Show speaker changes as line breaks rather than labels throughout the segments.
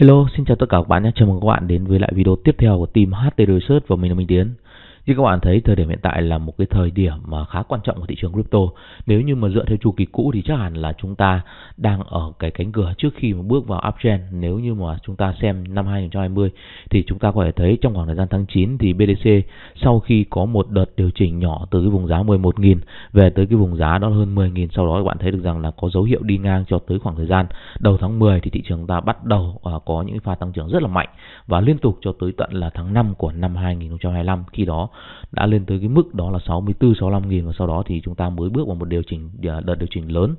Hello, xin chào tất cả các bạn nhé. Chào mừng các bạn đến với lại video tiếp theo của team HT Research và mình là Minh Tiến. Như các bạn thấy, thời điểm hiện tại là một cái thời điểm mà khá quan trọng của thị trường crypto. Nếu như mà dựa theo chu kỳ cũ thì chắc hẳn là chúng ta đang ở cái cánh cửa trước khi mà bước vào uptrend. Nếu như mà chúng ta xem năm 2020 thì chúng ta có thể thấy trong khoảng thời gian tháng 9 thì BTC sau khi có một đợt điều chỉnh nhỏ từ cái vùng giá 11.000 về tới cái vùng giá đó hơn 10.000 sau đó các bạn thấy được rằng là có dấu hiệu đi ngang cho tới khoảng thời gian đầu tháng 10 thì thị trường ta bắt đầu à, có những pha tăng trưởng rất là mạnh và liên tục cho tới tận là tháng 5 của năm 2025 khi đó đã lên tới cái mức đó là 64 65 nghìn và sau đó thì chúng ta mới bước vào một điều chỉnh à, đợt điều chỉnh lớn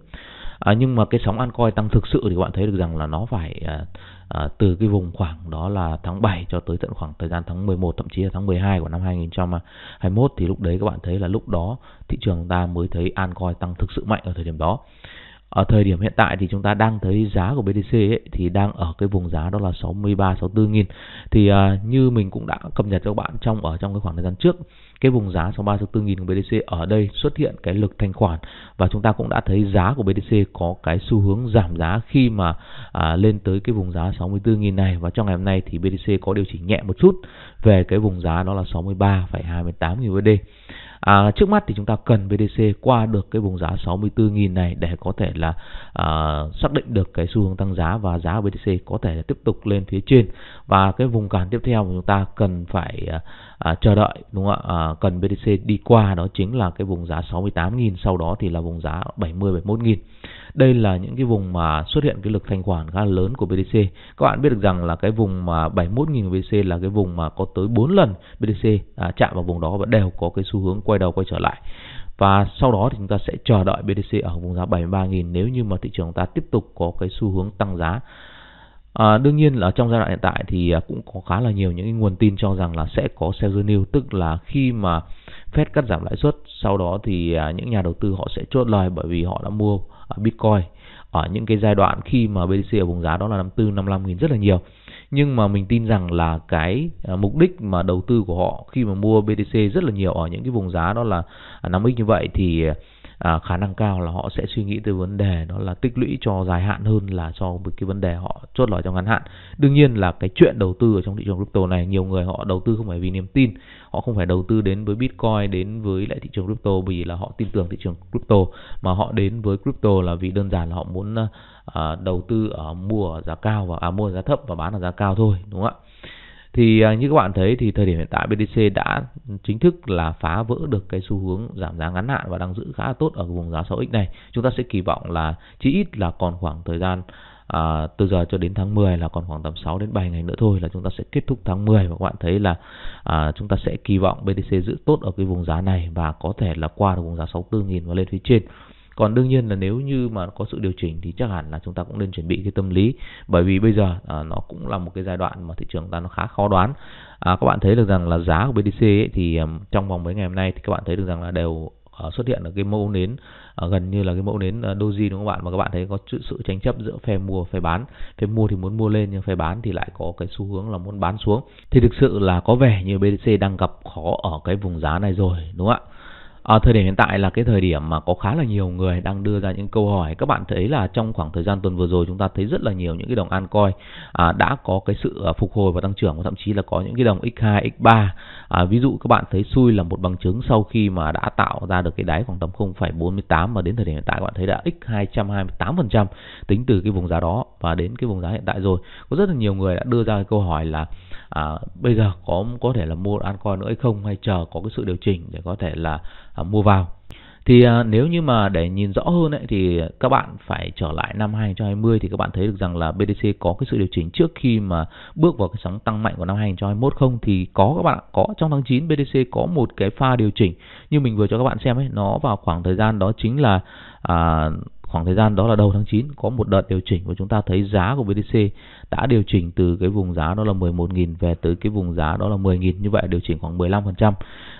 à, nhưng mà cái sóng altcoin tăng thực sự thì các bạn thấy được rằng là nó phải à, à, từ cái vùng khoảng đó là tháng 7 cho tới tận khoảng thời gian tháng 11 thậm chí là tháng 12 của năm 2021 thì lúc đấy các bạn thấy là lúc đó thị trường chúng ta mới thấy altcoin tăng thực sự mạnh ở thời điểm đó ở thời điểm hiện tại thì chúng ta đang thấy giá của BTC ấy, thì đang ở cái vùng giá đó là 63 64 nghìn thì uh, như mình cũng đã cập nhật cho các bạn trong ở trong cái khoảng thời gian trước cái vùng giá 63 64 nghìn của BTC ở đây xuất hiện cái lực thanh khoản và chúng ta cũng đã thấy giá của BTC có cái xu hướng giảm giá khi mà uh, lên tới cái vùng giá 64 nghìn này và trong ngày hôm nay thì BTC có điều chỉnh nhẹ một chút về cái vùng giá đó là 63,28 nghìn USD À, trước mắt thì chúng ta cần BTC qua được cái vùng giá 64.000 này để có thể là à, xác định được cái xu hướng tăng giá và giá BTC có thể là tiếp tục lên phía trên và cái vùng cản tiếp theo mà chúng ta cần phải à, à, chờ đợi đúng không ạ? À, cần BTC đi qua đó chính là cái vùng giá 68.000 sau đó thì là vùng giá 70 71.000 đây là những cái vùng mà xuất hiện cái lực thanh khoản khá lớn của BTC các bạn biết được rằng là cái vùng mà 71.000 BTC là cái vùng mà có tới 4 lần BTC à, chạm vào vùng đó và đều có cái xu hướng quay đầu quay trở lại và sau đó thì chúng ta sẽ chờ đợi BTC ở vùng giá 73.000 nếu như mà thị trường ta tiếp tục có cái xu hướng tăng giá À, đương nhiên là trong giai đoạn hiện tại thì à, cũng có khá là nhiều những cái nguồn tin cho rằng là sẽ có sell news tức là khi mà Fed cắt giảm lãi suất sau đó thì à, những nhà đầu tư họ sẽ chốt lời bởi vì họ đã mua Bitcoin ở những cái giai đoạn khi mà BTC ở vùng giá đó là 54 55 nghìn rất là nhiều nhưng mà mình tin rằng là cái à, mục đích mà đầu tư của họ khi mà mua BTC rất là nhiều ở những cái vùng giá đó là 50 à, như vậy thì à, à, khả năng cao là họ sẽ suy nghĩ tới vấn đề đó là tích lũy cho dài hạn hơn là so với cái vấn đề họ chốt lời trong ngắn hạn đương nhiên là cái chuyện đầu tư ở trong thị trường crypto này nhiều người họ đầu tư không phải vì niềm tin họ không phải đầu tư đến với bitcoin đến với lại thị trường crypto bởi vì là họ tin tưởng thị trường crypto mà họ đến với crypto là vì đơn giản là họ muốn à, đầu tư ở mua ở giá cao và à, mua ở giá thấp và bán ở giá cao thôi đúng không ạ thì à, như các bạn thấy thì thời điểm hiện tại BTC đã chính thức là phá vỡ được cái xu hướng giảm giá ngắn hạn và đang giữ khá là tốt ở vùng giá 6x này. Chúng ta sẽ kỳ vọng là chỉ ít là còn khoảng thời gian à, từ giờ cho đến tháng 10 là còn khoảng tầm 6 đến 7 ngày nữa thôi là chúng ta sẽ kết thúc tháng 10 và các bạn thấy là à, chúng ta sẽ kỳ vọng BTC giữ tốt ở cái vùng giá này và có thể là qua được vùng giá 64.000 và lên phía trên còn đương nhiên là nếu như mà có sự điều chỉnh thì chắc hẳn là chúng ta cũng nên chuẩn bị cái tâm lý bởi vì bây giờ à, nó cũng là một cái giai đoạn mà thị trường ta nó khá khó đoán à, các bạn thấy được rằng là giá của BTC ấy, thì à, trong vòng mấy ngày hôm nay thì các bạn thấy được rằng là đều à, xuất hiện ở cái mẫu nến à, gần như là cái mẫu nến doji đúng không các bạn mà các bạn thấy có sự tranh chấp giữa phe mua phe bán phe mua thì muốn mua lên nhưng phe bán thì lại có cái xu hướng là muốn bán xuống thì thực sự là có vẻ như BTC đang gặp khó ở cái vùng giá này rồi đúng không ạ À, thời điểm hiện tại là cái thời điểm mà có khá là nhiều người đang đưa ra những câu hỏi. Các bạn thấy là trong khoảng thời gian tuần vừa rồi chúng ta thấy rất là nhiều những cái đồng an coi à, đã có cái sự à, phục hồi và tăng trưởng và thậm chí là có những cái đồng X2, X3. À, ví dụ các bạn thấy xui là một bằng chứng sau khi mà đã tạo ra được cái đáy khoảng tầm 0,48 mà đến thời điểm hiện tại các bạn thấy đã X228% tính từ cái vùng giá đó và đến cái vùng giá hiện tại rồi. Có rất là nhiều người đã đưa ra cái câu hỏi là à, bây giờ có có thể là mua altcoin nữa hay không hay chờ có cái sự điều chỉnh để có thể là à, mua vào thì à, nếu như mà để nhìn rõ hơn ấy, thì các bạn phải trở lại năm 2020 thì các bạn thấy được rằng là BTC có cái sự điều chỉnh trước khi mà bước vào cái sóng tăng mạnh của năm 2021 không thì có các bạn có trong tháng 9 BTC có một cái pha điều chỉnh như mình vừa cho các bạn xem ấy nó vào khoảng thời gian đó chính là à, khoảng thời gian đó là đầu tháng 9 có một đợt điều chỉnh và chúng ta thấy giá của BTC đã điều chỉnh từ cái vùng giá đó là 11.000 về tới cái vùng giá đó là 10.000 như vậy điều chỉnh khoảng 15%.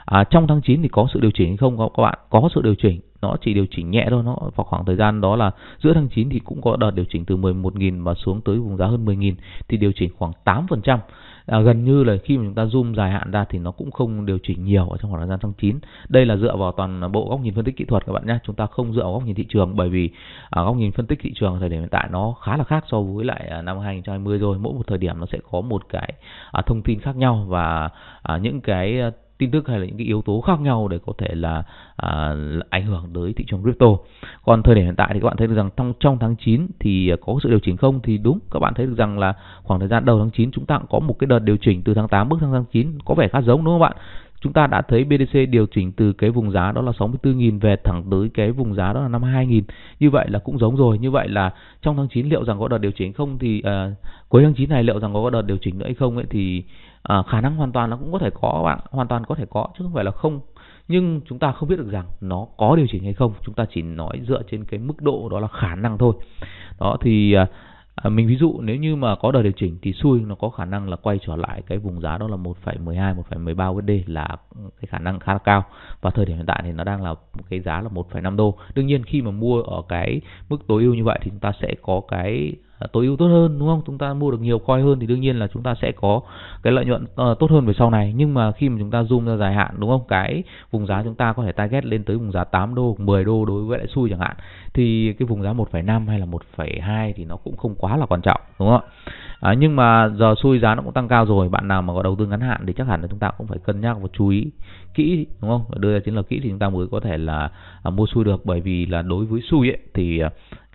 À, trong tháng 9 thì có sự điều chỉnh hay không các bạn? Có sự điều chỉnh nó chỉ điều chỉnh nhẹ thôi nó vào khoảng thời gian đó là giữa tháng 9 thì cũng có đợt điều chỉnh từ 11.000 mà xuống tới vùng giá hơn 10.000 thì điều chỉnh khoảng 8% à, gần như là khi mà chúng ta zoom dài hạn ra thì nó cũng không điều chỉnh nhiều ở trong khoảng thời gian tháng 9 đây là dựa vào toàn bộ góc nhìn phân tích kỹ thuật các bạn nhé chúng ta không dựa vào góc nhìn thị trường bởi vì à, góc nhìn phân tích thị trường thời điểm hiện tại nó khá là khác so với lại à, năm 2020 rồi mỗi một thời điểm nó sẽ có một cái à, thông tin khác nhau và à, những cái tin tức hay là những cái yếu tố khác nhau để có thể là, à, là ảnh hưởng tới thị trường crypto. Còn thời điểm hiện tại thì các bạn thấy được rằng trong trong tháng 9 thì có sự điều chỉnh không thì đúng các bạn thấy được rằng là khoảng thời gian đầu tháng 9 chúng ta cũng có một cái đợt điều chỉnh từ tháng 8 bước sang tháng 9 có vẻ khá giống đúng không bạn? Chúng ta đã thấy BDC điều chỉnh từ cái vùng giá đó là 64.000 về thẳng tới cái vùng giá đó là 52.000. Như vậy là cũng giống rồi. Như vậy là trong tháng 9 liệu rằng có đợt điều chỉnh không thì à, cuối tháng 9 này liệu rằng có đợt điều chỉnh nữa hay không ấy thì à, khả năng hoàn toàn nó cũng có thể có các bạn, hoàn toàn có thể có chứ không phải là không. Nhưng chúng ta không biết được rằng nó có điều chỉnh hay không. Chúng ta chỉ nói dựa trên cái mức độ đó là khả năng thôi. Đó thì à, à, mình ví dụ nếu như mà có đợt điều chỉnh thì xui nó có khả năng là quay trở lại cái vùng giá đó là 1,12 1,13 USD là cái khả năng khá là cao và thời điểm hiện tại thì nó đang là một cái giá là 1,5 đô đương nhiên khi mà mua ở cái mức tối ưu như vậy thì chúng ta sẽ có cái tối ưu tốt hơn đúng không chúng ta mua được nhiều coin hơn thì đương nhiên là chúng ta sẽ có cái lợi nhuận uh, tốt hơn về sau này nhưng mà khi mà chúng ta zoom ra dài hạn đúng không cái vùng giá chúng ta có thể target lên tới vùng giá 8 đô 10 đô đối với lại xui chẳng hạn thì cái vùng giá 1,5 hay là 1,2 thì nó cũng không quá là quan trọng đúng không à, nhưng mà giờ xui giá nó cũng tăng cao rồi bạn nào mà có đầu tư ngắn hạn thì chắc hẳn là chúng ta cũng phải cân nhắc và chú ý kỹ đúng không đưa ra chiến lược kỹ thì chúng ta mới có thể là à, mua xui được bởi vì là đối với xui ấy thì à,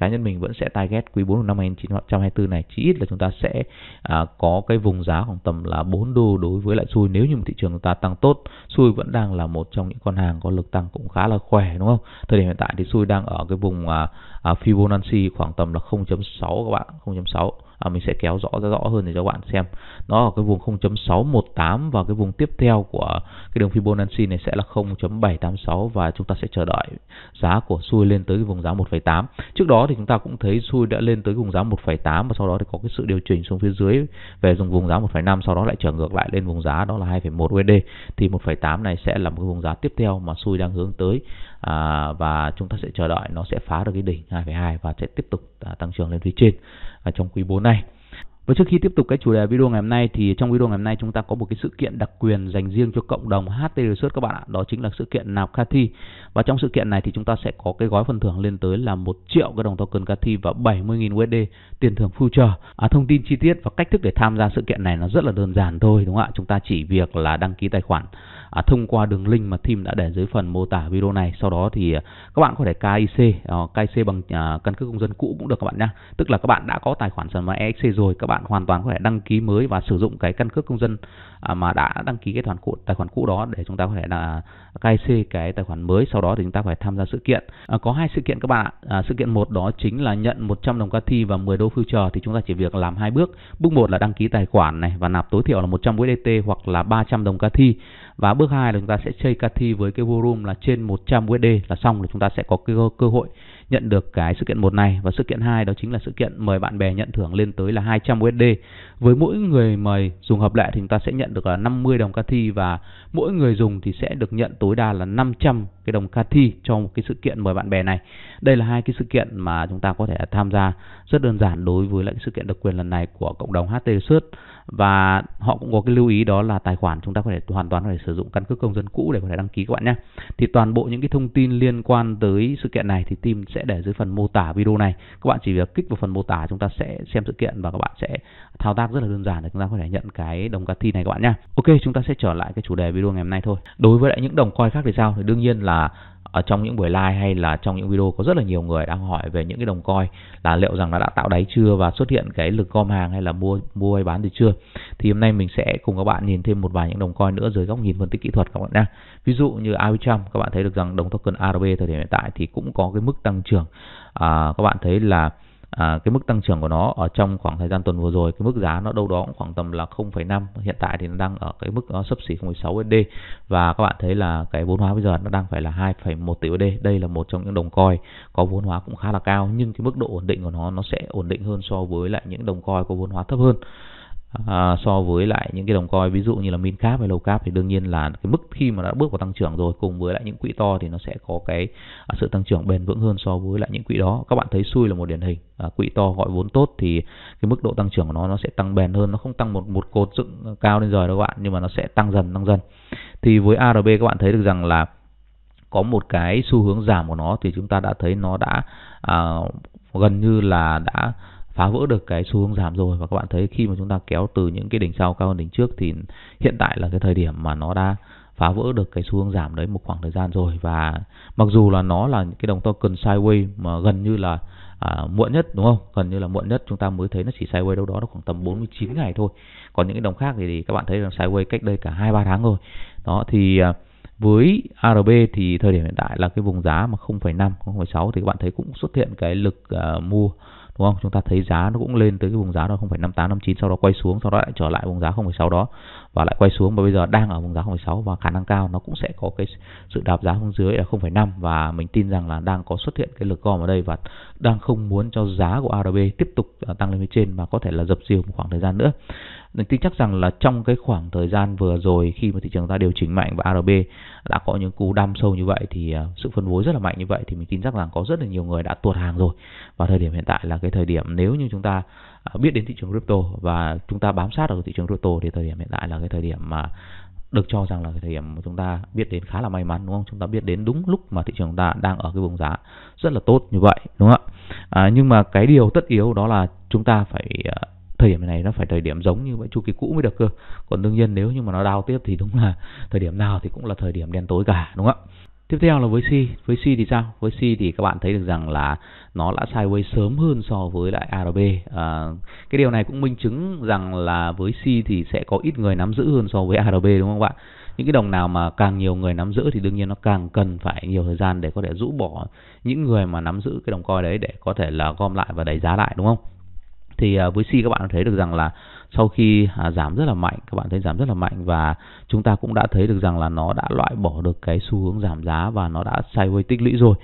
cá nhân mình vẫn sẽ target quý 4 của năm 2024 này chỉ ít là chúng ta sẽ à, có cái vùng giá khoảng tầm là 4 đô đối với lại xui nếu như thị trường chúng ta tăng tốt xui vẫn đang là một trong những con hàng có lực tăng cũng khá là khỏe đúng không thời điểm hiện tại thì xui đang ở cái vùng à, à, Fibonacci khoảng tầm là 0.6 các bạn 0.6 à, mình sẽ kéo rõ ra rõ hơn để cho các bạn xem nó ở cái vùng 0.618 và cái vùng tiếp theo của cái đường Fibonacci này sẽ là 0.786 và chúng ta sẽ chờ đợi giá của xuôi lên tới cái vùng giá 1.8 trước đó thì chúng ta cũng thấy xuôi đã lên tới vùng giá 1.8 và sau đó thì có cái sự điều chỉnh xuống phía dưới về dùng vùng giá 1.5 sau đó lại trở ngược lại lên vùng giá đó là 2.1 USD thì 1.8 này sẽ là một cái vùng giá tiếp theo mà xuôi đang hướng tới à, và chúng ta sẽ chờ đợi nó sẽ phá được cái đỉnh 2,2 và sẽ tiếp tục à, tăng trưởng lên phía trên à, trong quý 4 này và trước khi tiếp tục cái chủ đề video ngày hôm nay thì trong video ngày hôm nay chúng ta có một cái sự kiện đặc quyền dành riêng cho cộng đồng HTL Search các bạn ạ. Đó chính là sự kiện nạp Cathy. Và trong sự kiện này thì chúng ta sẽ có cái gói phần thưởng lên tới là 1 triệu cái đồng token Cathy và 70.000 USD tiền thưởng future. À, thông tin chi tiết và cách thức để tham gia sự kiện này nó rất là đơn giản thôi đúng không ạ? Chúng ta chỉ việc là đăng ký tài khoản à, thông qua đường link mà team đã để dưới phần mô tả video này. Sau đó thì à, các bạn có thể KIC, uh, ờ, KIC bằng uh, căn cước công dân cũ cũng được các bạn nhá. Tức là các bạn đã có tài khoản sàn EXC rồi các bạn bạn hoàn toàn có thể đăng ký mới và sử dụng cái căn cước công dân à, mà đã đăng ký cái khoản cũ tài khoản cũ đó để chúng ta có thể là cai c cái tài khoản mới sau đó thì chúng ta phải tham gia sự kiện à, có hai sự kiện các bạn ạ à, sự kiện một đó chính là nhận 100 đồng ca thi và 10 đô future thì chúng ta chỉ việc làm hai bước bước một là đăng ký tài khoản này và nạp tối thiểu là 100 USDT hoặc là 300 đồng ca thi và bước hai là chúng ta sẽ chơi ca thi với cái volume là trên 100 USD là xong là chúng ta sẽ có cơ, cơ hội nhận được cái sự kiện một này và sự kiện hai đó chính là sự kiện mời bạn bè nhận thưởng lên tới là 200 USD. Với mỗi người mời dùng hợp lệ thì chúng ta sẽ nhận được là 50 đồng Cathy và mỗi người dùng thì sẽ được nhận tối đa là 500 cái đồng Cathy cho một cái sự kiện mời bạn bè này. Đây là hai cái sự kiện mà chúng ta có thể tham gia rất đơn giản đối với lại sự kiện độc quyền lần này của cộng đồng HT Search và họ cũng có cái lưu ý đó là tài khoản chúng ta có thể hoàn toàn có thể sử dụng căn cước công dân cũ để có thể đăng ký các bạn nhé thì toàn bộ những cái thông tin liên quan tới sự kiện này thì team sẽ để dưới phần mô tả video này các bạn chỉ việc kích vào phần mô tả chúng ta sẽ xem sự kiện và các bạn sẽ thao tác rất là đơn giản để chúng ta có thể nhận cái đồng cá thi này các bạn nhé ok chúng ta sẽ trở lại cái chủ đề video ngày hôm nay thôi đối với lại những đồng coin khác thì sao thì đương nhiên là ở trong những buổi live hay là trong những video có rất là nhiều người đang hỏi về những cái đồng coi là liệu rằng nó đã tạo đáy chưa và xuất hiện cái lực gom hàng hay là mua mua hay bán thì chưa thì hôm nay mình sẽ cùng các bạn nhìn thêm một vài những đồng coi nữa dưới góc nhìn phân tích kỹ thuật các bạn nha ví dụ như Arbitrum các bạn thấy được rằng đồng token ARB thời điểm hiện tại thì cũng có cái mức tăng trưởng à, các bạn thấy là à, cái mức tăng trưởng của nó ở trong khoảng thời gian tuần vừa rồi cái mức giá nó đâu đó cũng khoảng tầm là 0,5 hiện tại thì nó đang ở cái mức nó sấp xỉ 0,6 USD và các bạn thấy là cái vốn hóa bây giờ nó đang phải là 2,1 tỷ USD đây là một trong những đồng coi có vốn hóa cũng khá là cao nhưng cái mức độ ổn định của nó nó sẽ ổn định hơn so với lại những đồng coi có vốn hóa thấp hơn à, so với lại những cái đồng coi ví dụ như là min cap hay low cap thì đương nhiên là cái mức khi mà đã bước vào tăng trưởng rồi cùng với lại những quỹ to thì nó sẽ có cái à, sự tăng trưởng bền vững hơn so với lại những quỹ đó các bạn thấy xui là một điển hình à, quỹ to gọi vốn tốt thì cái mức độ tăng trưởng của nó nó sẽ tăng bền hơn nó không tăng một một cột dựng cao lên rồi đâu các bạn nhưng mà nó sẽ tăng dần tăng dần thì với arb các bạn thấy được rằng là có một cái xu hướng giảm của nó thì chúng ta đã thấy nó đã à, gần như là đã phá vỡ được cái xu hướng giảm rồi và các bạn thấy khi mà chúng ta kéo từ những cái đỉnh sau cao hơn đỉnh trước thì hiện tại là cái thời điểm mà nó đã phá vỡ được cái xu hướng giảm đấy một khoảng thời gian rồi và mặc dù là nó là cái đồng token sideways mà gần như là à, muộn nhất đúng không? Gần như là muộn nhất chúng ta mới thấy nó chỉ sideways đâu đó nó khoảng tầm 49 ngày thôi. Còn những cái đồng khác thì, thì các bạn thấy là sideways cách đây cả hai ba tháng rồi. Đó thì à, với ARB thì thời điểm hiện tại là cái vùng giá mà 0,5 0,6 thì các bạn thấy cũng xuất hiện cái lực à, mua đúng không chúng ta thấy giá nó cũng lên tới cái vùng giá đó 0,5859 sau đó quay xuống sau đó lại trở lại vùng giá 0,6 đó và lại quay xuống và bây giờ đang ở vùng giá 0,6 và khả năng cao nó cũng sẽ có cái sự đạp giá xuống dưới là 0,5 và mình tin rằng là đang có xuất hiện cái lực gom ở đây và đang không muốn cho giá của ARB tiếp tục à, tăng lên phía trên mà có thể là dập dìu một khoảng thời gian nữa mình tin chắc rằng là trong cái khoảng thời gian vừa rồi khi mà thị trường ta điều chỉnh mạnh và ARB đã có những cú đâm sâu như vậy thì à, sự phân phối rất là mạnh như vậy thì mình tin chắc rằng có rất là nhiều người đã tuột hàng rồi và thời điểm hiện tại là cái thời điểm nếu như chúng ta biết đến thị trường crypto và chúng ta bám sát ở thị trường crypto thì thời điểm hiện tại là cái thời điểm mà được cho rằng là cái thời điểm mà chúng ta biết đến khá là may mắn đúng không? Chúng ta biết đến đúng lúc mà thị trường ta đang ở cái vùng giá rất là tốt như vậy đúng không ạ? À, nhưng mà cái điều tất yếu đó là chúng ta phải à, thời điểm này nó phải thời điểm giống như vậy chu kỳ cũ mới được cơ. Còn đương nhiên nếu như mà nó đau tiếp thì đúng là thời điểm nào thì cũng là thời điểm đen tối cả đúng không ạ? Tiếp theo là với C, với C thì sao? Với C thì các bạn thấy được rằng là nó đã sideways sớm hơn so với lại ARB. À, cái điều này cũng minh chứng rằng là với C thì sẽ có ít người nắm giữ hơn so với ARB đúng không các bạn? Những cái đồng nào mà càng nhiều người nắm giữ thì đương nhiên nó càng cần phải nhiều thời gian để có thể rũ bỏ những người mà nắm giữ cái đồng coi đấy để có thể là gom lại và đẩy giá lại đúng không? Thì à, với C các bạn thấy được rằng là sau khi à, giảm rất là mạnh các bạn thấy giảm rất là mạnh và chúng ta cũng đã thấy được rằng là nó đã loại bỏ được cái xu hướng giảm giá và nó đã sideways tích lũy rồi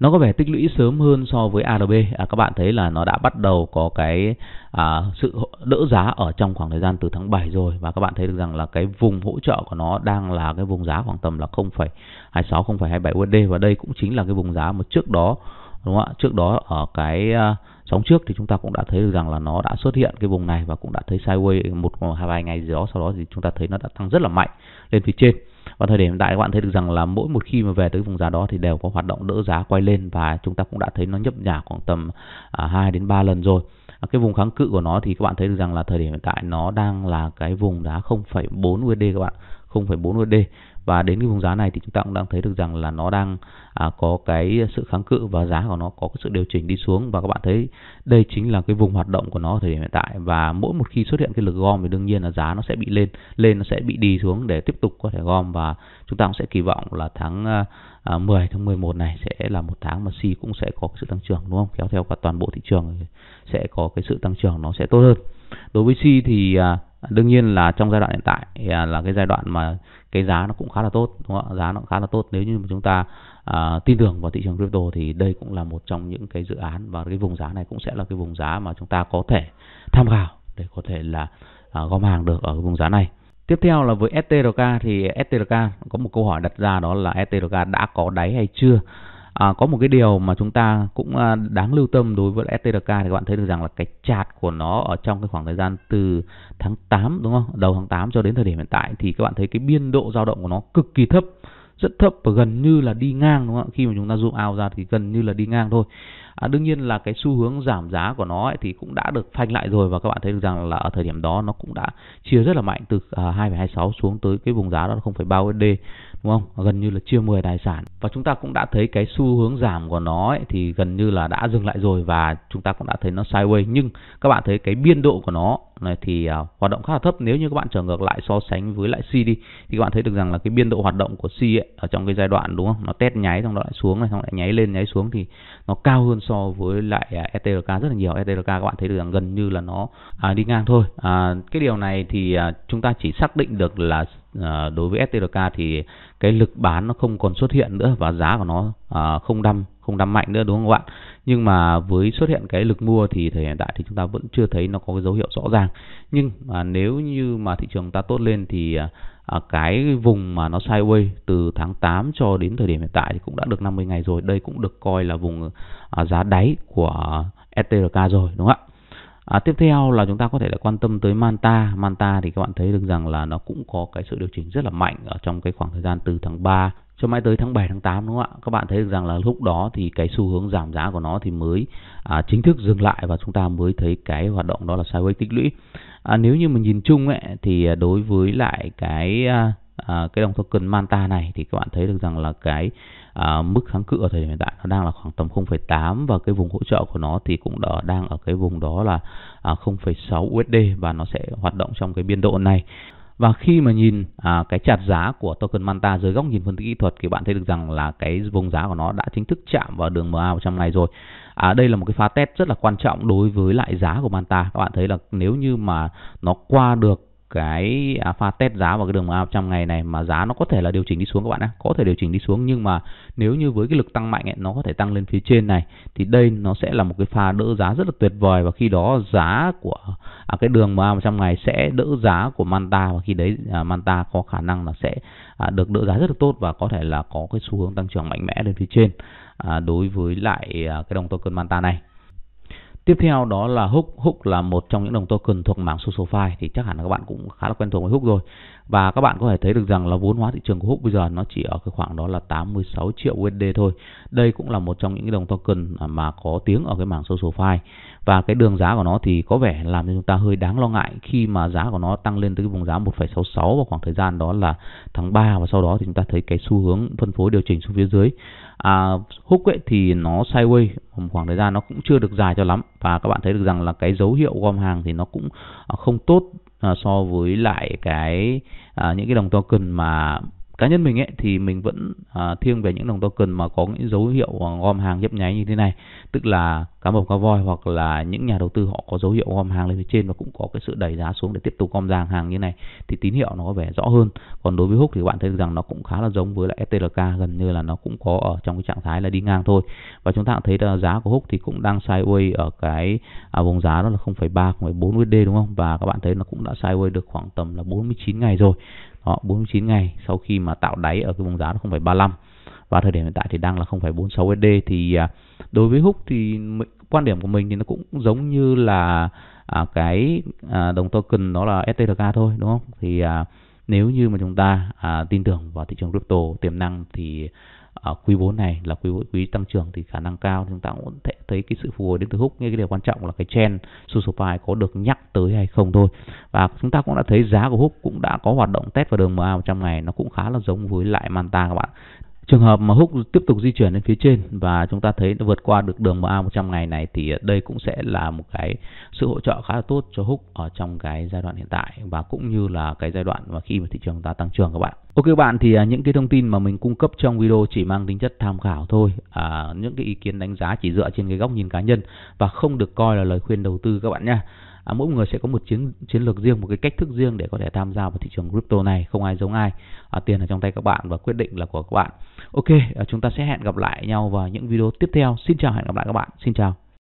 nó có vẻ tích lũy sớm hơn so với ARB à, các bạn thấy là nó đã bắt đầu có cái à, sự đỡ giá ở trong khoảng thời gian từ tháng 7 rồi và các bạn thấy được rằng là cái vùng hỗ trợ của nó đang là cái vùng giá khoảng tầm là 0,26 0,27 USD và đây cũng chính là cái vùng giá mà trước đó đúng không ạ trước đó ở cái à, sóng trước thì chúng ta cũng đã thấy được rằng là nó đã xuất hiện cái vùng này và cũng đã thấy sideways một hai vài ngày gì đó sau đó thì chúng ta thấy nó đã tăng rất là mạnh lên phía trên và thời điểm hiện tại các bạn thấy được rằng là mỗi một khi mà về tới vùng giá đó thì đều có hoạt động đỡ giá quay lên và chúng ta cũng đã thấy nó nhấp nhả khoảng tầm à, 2 đến 3 lần rồi à, cái vùng kháng cự của nó thì các bạn thấy được rằng là thời điểm hiện tại nó đang là cái vùng giá 0,4 USD các bạn 0,4 USD và đến cái vùng giá này thì chúng ta cũng đang thấy được rằng là nó đang à, có cái sự kháng cự và giá của nó có cái sự điều chỉnh đi xuống và các bạn thấy đây chính là cái vùng hoạt động của nó ở thời điểm hiện tại và mỗi một khi xuất hiện cái lực gom thì đương nhiên là giá nó sẽ bị lên lên nó sẽ bị đi xuống để tiếp tục có thể gom và chúng ta cũng sẽ kỳ vọng là tháng à, 10 à, tháng 11 này sẽ là một tháng mà si cũng sẽ có sự tăng trưởng đúng không kéo theo cả toàn bộ thị trường sẽ có cái sự tăng trưởng nó sẽ tốt hơn đối với si thì à, đương nhiên là trong giai đoạn hiện tại à, là cái giai đoạn mà cái giá nó cũng khá là tốt đúng không ạ giá nó cũng khá là tốt nếu như mà chúng ta à, tin tưởng vào thị trường crypto thì đây cũng là một trong những cái dự án và cái vùng giá này cũng sẽ là cái vùng giá mà chúng ta có thể tham khảo để có thể là à, gom hàng được ở cái vùng giá này tiếp theo là với STRK thì STRK có một câu hỏi đặt ra đó là STRK đã có đáy hay chưa À, có một cái điều mà chúng ta cũng à, đáng lưu tâm đối với STRK thì các bạn thấy được rằng là cái chart của nó ở trong cái khoảng thời gian từ tháng 8 đúng không? Đầu tháng 8 cho đến thời điểm hiện tại thì các bạn thấy cái biên độ dao động của nó cực kỳ thấp, rất thấp và gần như là đi ngang đúng không ạ? Khi mà chúng ta zoom out ra thì gần như là đi ngang thôi à, đương nhiên là cái xu hướng giảm giá của nó ấy thì cũng đã được phanh lại rồi và các bạn thấy được rằng là ở thời điểm đó nó cũng đã chia rất là mạnh từ à, 2,26 xuống tới cái vùng giá đó không phải bao USD đúng không gần như là chia 10 tài sản và chúng ta cũng đã thấy cái xu hướng giảm của nó ấy, thì gần như là đã dừng lại rồi và chúng ta cũng đã thấy nó sideways nhưng các bạn thấy cái biên độ của nó này thì à, hoạt động khá là thấp nếu như các bạn trở ngược lại so sánh với lại C đi thì các bạn thấy được rằng là cái biên độ hoạt động của C ấy, ở trong cái giai đoạn đúng không nó test nháy xong đó lại xuống này xong lại nháy lên nháy xuống thì nó cao hơn so với lại à, ETRK rất là nhiều ETRK các bạn thấy được rằng gần như là nó à, đi ngang thôi à, cái điều này thì à, chúng ta chỉ xác định được là à, đối với STLK thì cái lực bán nó không còn xuất hiện nữa và giá của nó à, không đâm không đâm mạnh nữa đúng không các bạn nhưng mà với xuất hiện cái lực mua thì thời hiện tại thì chúng ta vẫn chưa thấy nó có cái dấu hiệu rõ ràng nhưng mà nếu như mà thị trường ta tốt lên thì à, cái vùng mà nó sideways từ tháng 8 cho đến thời điểm hiện tại thì cũng đã được 50 ngày rồi đây cũng được coi là vùng à, giá đáy của STRK rồi đúng không ạ À, tiếp theo là chúng ta có thể là quan tâm tới Manta. Manta thì các bạn thấy được rằng là nó cũng có cái sự điều chỉnh rất là mạnh ở trong cái khoảng thời gian từ tháng 3 cho mãi tới tháng 7 tháng 8 đúng không ạ? Các bạn thấy được rằng là lúc đó thì cái xu hướng giảm giá của nó thì mới à, chính thức dừng lại và chúng ta mới thấy cái hoạt động đó là sideways tích lũy. À, nếu như mình nhìn chung ấy thì à, đối với lại cái à, À, cái đồng token Manta này thì các bạn thấy được rằng là cái à, mức kháng cự ở thời điểm hiện tại nó đang là khoảng tầm 0,8 và cái vùng hỗ trợ của nó thì cũng đã đang ở cái vùng đó là à, 0,6 USD và nó sẽ hoạt động trong cái biên độ này và khi mà nhìn à, cái chặt giá của token Manta dưới góc nhìn phân tích kỹ thuật thì bạn thấy được rằng là cái vùng giá của nó đã chính thức chạm vào đường MA trong ngày rồi. À, đây là một cái pha test rất là quan trọng đối với lại giá của Manta. Các bạn thấy là nếu như mà nó qua được cái pha test giá vào cái đường MA 100 ngày này mà giá nó có thể là điều chỉnh đi xuống các bạn ạ. Có thể điều chỉnh đi xuống nhưng mà nếu như với cái lực tăng mạnh ấy, nó có thể tăng lên phía trên này thì đây nó sẽ là một cái pha đỡ giá rất là tuyệt vời và khi đó giá của à, cái đường MA 100 ngày sẽ đỡ giá của Manta và khi đấy à, Manta có khả năng là sẽ à, được đỡ giá rất là tốt và có thể là có cái xu hướng tăng trưởng mạnh mẽ lên phía trên à, đối với lại à, cái đồng token Manta này. Tiếp theo đó là Hook. Hook là một trong những đồng token thuộc mảng SoSoFi thì chắc hẳn là các bạn cũng khá là quen thuộc với Hook rồi. Và các bạn có thể thấy được rằng là vốn hóa thị trường của Hook bây giờ nó chỉ ở cái khoảng đó là 86 triệu USD thôi. Đây cũng là một trong những đồng token mà có tiếng ở cái mảng SoSoFi và cái đường giá của nó thì có vẻ làm cho chúng ta hơi đáng lo ngại khi mà giá của nó tăng lên tới vùng giá 1,66 vào khoảng thời gian đó là tháng 3 và sau đó thì chúng ta thấy cái xu hướng phân phối điều chỉnh xuống phía dưới à, húc ấy thì nó sideways một khoảng thời gian nó cũng chưa được dài cho lắm và các bạn thấy được rằng là cái dấu hiệu gom hàng thì nó cũng à, không tốt à, so với lại cái à, những cái đồng token mà cá nhân mình ấy thì mình vẫn à, thiên về những đồng token mà có những dấu hiệu gom hàng nhấp nháy như thế này tức là cá mập cá voi hoặc là những nhà đầu tư họ có dấu hiệu gom hàng lên phía trên và cũng có cái sự đẩy giá xuống để tiếp tục gom hàng hàng như này thì tín hiệu nó có vẻ rõ hơn còn đối với húc thì các bạn thấy rằng nó cũng khá là giống với lại STLK gần như là nó cũng có ở trong cái trạng thái là đi ngang thôi và chúng ta cũng thấy là giá của húc thì cũng đang sideways ở cái à, vùng giá đó là 0,3 0,4 USD đúng không và các bạn thấy nó cũng đã sideways được khoảng tầm là 49 ngày rồi Ờ, họ 49 ngày sau khi mà tạo đáy ở cái vùng giá nó 35 và thời điểm hiện tại thì đang là 0,46 USD thì à, đối với Húc thì quan điểm của mình thì nó cũng giống như là à, cái à, đồng token đó là STRK thôi đúng không? Thì à, nếu như mà chúng ta à, tin tưởng vào thị trường crypto tiềm năng thì ở ờ, quý 4 này là quý quý tăng trưởng thì khả năng cao chúng ta cũng thể thấy cái sự phục hồi đến từ hút nhưng cái điều quan trọng là cái trend Susupai có được nhắc tới hay không thôi và chúng ta cũng đã thấy giá của hút cũng đã có hoạt động test vào đường MA 100 ngày nó cũng khá là giống với lại Manta các bạn Trường hợp mà hút tiếp tục di chuyển lên phía trên và chúng ta thấy nó vượt qua được đường MA 100 ngày này thì đây cũng sẽ là một cái sự hỗ trợ khá là tốt cho hút ở trong cái giai đoạn hiện tại và cũng như là cái giai đoạn mà khi mà thị trường chúng ta tăng trưởng các bạn. Ok các bạn thì à, những cái thông tin mà mình cung cấp trong video chỉ mang tính chất tham khảo thôi. À, những cái ý kiến đánh giá chỉ dựa trên cái góc nhìn cá nhân và không được coi là lời khuyên đầu tư các bạn nhé à, mỗi người sẽ có một chiến chiến lược riêng một cái cách thức riêng để có thể tham gia vào thị trường crypto này không ai giống ai à, tiền ở trong tay các bạn và quyết định là của các bạn ok à, chúng ta sẽ hẹn gặp lại nhau vào những video tiếp theo xin chào hẹn gặp lại các bạn xin chào